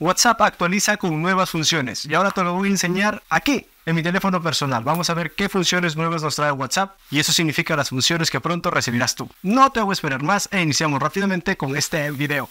WhatsApp actualiza con nuevas funciones y ahora te lo voy a enseñar aquí en mi teléfono personal. Vamos a ver qué funciones nuevas nos trae WhatsApp y eso significa las funciones que pronto recibirás tú. No te a esperar más e iniciamos rápidamente con este video.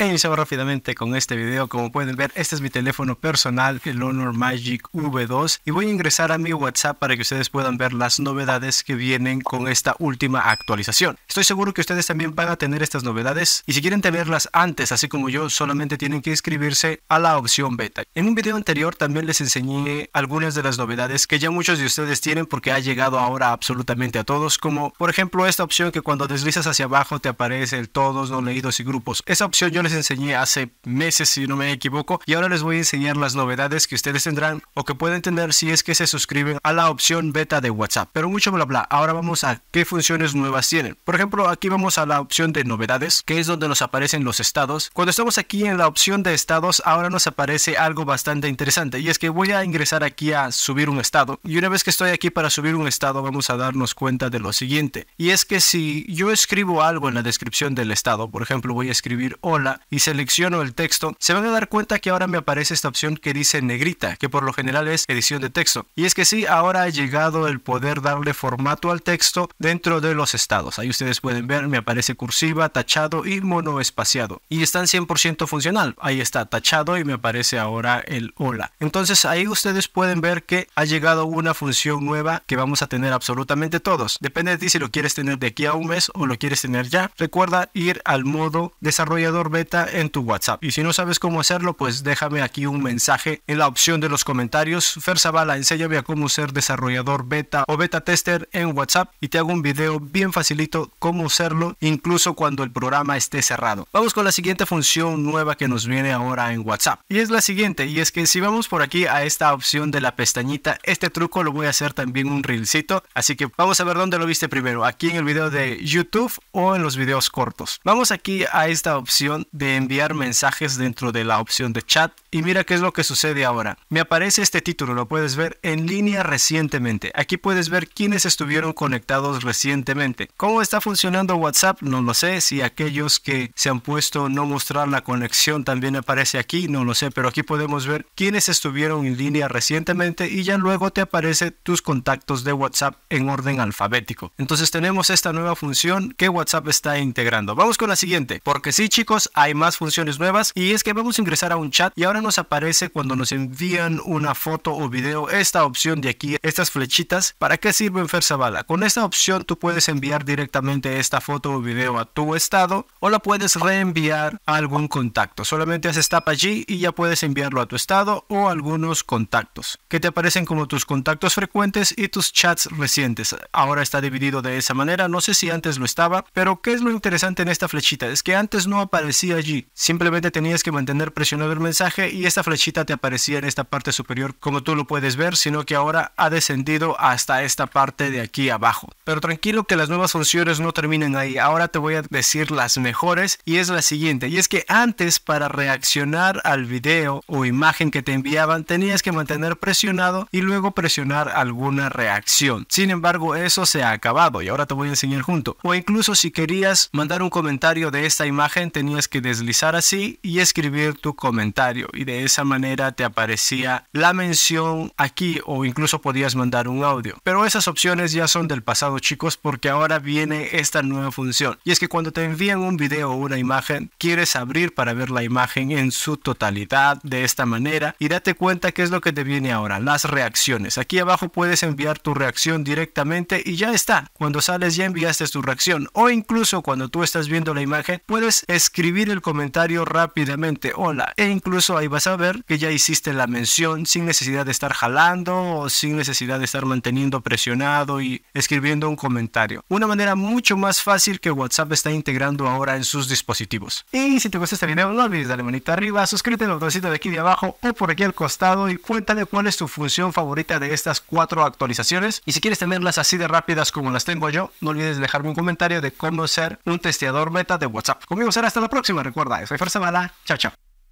He iniciado rápidamente con este video. Como pueden ver, este es mi teléfono personal, el Honor Magic V2. Y voy a ingresar a mi WhatsApp para que ustedes puedan ver las novedades que vienen con esta última actualización. Estoy seguro que ustedes también van a tener estas novedades. Y si quieren tenerlas antes, así como yo, solamente tienen que inscribirse a la opción beta. En un video anterior también les enseñé algunas de las novedades que ya muchos de ustedes tienen porque ha llegado ahora absolutamente a todos. Como por ejemplo esta opción que cuando deslizas hacia abajo te aparece el todos, los leídos y grupos. Esa opción yo les enseñé hace meses si no me equivoco y ahora les voy a enseñar las novedades que ustedes tendrán o que pueden tener si es que se suscriben a la opción beta de WhatsApp. Pero mucho bla bla, ahora vamos a qué funciones nuevas tienen. Por ejemplo, aquí vamos a la opción de novedades, que es donde nos aparecen los estados. Cuando estamos aquí en la opción de estados, ahora nos aparece algo bastante interesante y es que voy a ingresar aquí a subir un estado y una vez que estoy aquí para subir un estado vamos a darnos cuenta de lo siguiente y es que si yo escribo algo en la descripción del estado, por ejemplo voy a escribir hola, y selecciono el texto, se van a dar cuenta que ahora me aparece esta opción que dice negrita, que por lo general es edición de texto. Y es que sí, ahora ha llegado el poder darle formato al texto dentro de los estados. Ahí ustedes pueden ver, me aparece cursiva, tachado y monoespaciado. Y están 100% funcional. Ahí está tachado y me aparece ahora el hola. Entonces ahí ustedes pueden ver que ha llegado una función nueva que vamos a tener absolutamente todos. Depende de ti si lo quieres tener de aquí a un mes o lo quieres tener ya. Recuerda ir al modo desarrollador beta en tu WhatsApp. Y si no sabes cómo hacerlo, pues déjame aquí un mensaje en la opción de los comentarios. Zavala, enséñame a cómo ser desarrollador beta o beta tester en WhatsApp y te hago un video bien facilito cómo hacerlo incluso cuando el programa esté cerrado. Vamos con la siguiente función nueva que nos viene ahora en WhatsApp. Y es la siguiente, y es que si vamos por aquí a esta opción de la pestañita, este truco lo voy a hacer también un reelcito. Así que vamos a ver dónde lo viste primero, aquí en el video de YouTube o en los videos cortos. Vamos aquí a esta opción de enviar mensajes dentro de la opción de chat y mira qué es lo que sucede ahora. Me aparece este título, lo puedes ver en línea recientemente. Aquí puedes ver quiénes estuvieron conectados recientemente. ¿Cómo está funcionando WhatsApp? No lo sé. Si aquellos que se han puesto no mostrar la conexión también aparece aquí, no lo sé. Pero aquí podemos ver quiénes estuvieron en línea recientemente y ya luego te aparece tus contactos de WhatsApp en orden alfabético. Entonces tenemos esta nueva función que WhatsApp está integrando. Vamos con la siguiente. Porque sí chicos, hay más funciones nuevas y es que vamos a ingresar a un chat y ahora nos aparece cuando nos envían una foto o video esta opción de aquí, estas flechitas. ¿Para qué sirven Zavala Con esta opción tú puedes enviar directamente esta foto o video a tu estado o la puedes reenviar a algún contacto. Solamente haces tap allí y ya puedes enviarlo a tu estado o algunos contactos que te aparecen como tus contactos frecuentes y tus chats recientes. Ahora está dividido de esa manera. No sé si antes lo estaba, pero ¿qué es lo interesante en esta flechita? Es que antes no aparecía allí. Simplemente tenías que mantener presionado el mensaje y esta flechita te aparecía en esta parte superior como tú lo puedes ver, sino que ahora ha descendido hasta esta parte de aquí abajo. Pero tranquilo que las nuevas funciones no terminan ahí, ahora te voy a decir las mejores y es la siguiente, y es que antes para reaccionar al video o imagen que te enviaban tenías que mantener presionado y luego presionar alguna reacción. Sin embargo, eso se ha acabado y ahora te voy a enseñar junto. O incluso si querías mandar un comentario de esta imagen tenías que deslizar así y escribir tu comentario y de esa manera te aparecía la mención aquí o incluso podías mandar un audio. Pero esas opciones ya son del pasado chicos porque ahora viene esta nueva función y es que cuando te envían un video o una imagen quieres abrir para ver la imagen en su totalidad de esta manera y date cuenta qué es lo que te viene ahora, las reacciones. Aquí abajo puedes enviar tu reacción directamente y ya está. Cuando sales ya enviaste tu reacción o incluso cuando tú estás viendo la imagen puedes escribir el comentario rápidamente, hola, e incluso hay vas a ver que ya hiciste la mención sin necesidad de estar jalando o sin necesidad de estar manteniendo presionado y escribiendo un comentario. Una manera mucho más fácil que WhatsApp está integrando ahora en sus dispositivos. Y si te gusta este video, no olvides darle manita arriba, suscríbete al botoncito de aquí de abajo o por aquí al costado y cuéntame cuál es tu función favorita de estas cuatro actualizaciones. Y si quieres tenerlas así de rápidas como las tengo yo, no olvides dejarme un comentario de cómo ser un testeador meta de WhatsApp. Conmigo será hasta la próxima, recuerda, soy Fuerza Mala, chao chao.